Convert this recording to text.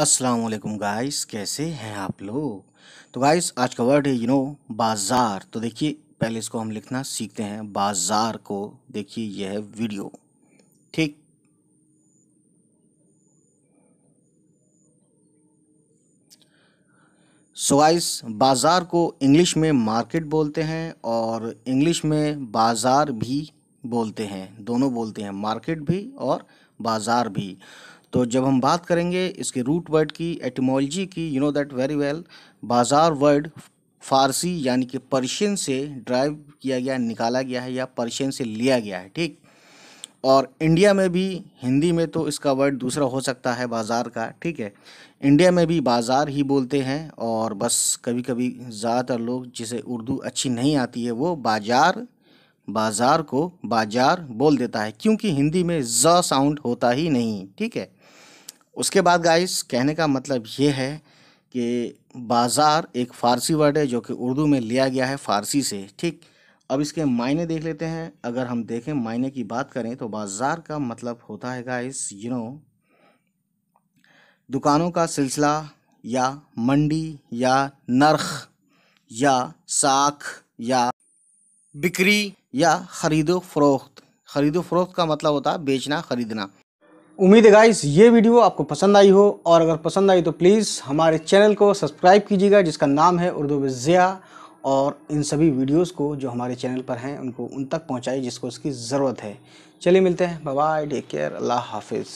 अस्सलाम वालेकुम गाइस कैसे हैं आप लोग तो गाइस आज का वर्ड है यू नो बाज़ार तो देखिए पहले इसको हम लिखना सीखते हैं बाज़ार को देखिए यह है वीडियो ठीक सो so गाइस बाज़ार को इंग्लिश में मार्केट बोलते हैं और इंग्लिश में बाज़ार भी बोलते हैं दोनों बोलते हैं मार्केट भी और बाज़ार भी तो जब हम बात करेंगे इसके रूट वर्ड की एटमोलॉजी की you know that very well बाज़ार वर्ड फारसी यानी कि पर्शियन से ड्राइव किया गया निकाला गया है या पर्शियन से लिया गया है ठीक और इंडिया में भी हिंदी में तो इसका वर्ड दूसरा हो सकता है बाज़ार का ठीक है इंडिया में भी बाज़ार ही बोलते हैं और बस कभी कभी ज़्यादातर लोग जिसे उर्दू अच्छी नहीं आती है वो बाजार बाज़ार को बाजार बोल देता है क्योंकि हिंदी में ज साउंड होता ही नहीं ठीक है उसके बाद गाइस कहने का मतलब ये है कि बाज़ार एक फ़ारसी वर्ड है जो कि उर्दू में लिया गया है फ़ारसी से ठीक अब इसके मायने देख लेते हैं अगर हम देखें मायने की बात करें तो बाज़ार का मतलब होता है गाइस यू नो दुकानों का सिलसिला या मंडी या नरख या साख या बिक्री या ख़रीदो फरोख्त ख़रीदो फरोख्त का मतलब होता है बेचना ख़रीदना उम्मीद है गाइस ये वीडियो आपको पसंद आई हो और अगर पसंद आई तो प्लीज़ हमारे चैनल को सब्सक्राइब कीजिएगा जिसका नाम है उर्दू ज़िया और इन सभी वीडियोस को जो हमारे चैनल पर हैं उनको उन तक पहुंचाइए जिसको उसकी ज़रूरत है चलिए मिलते हैं बाय टेक केयर अल्लाह हाफिज़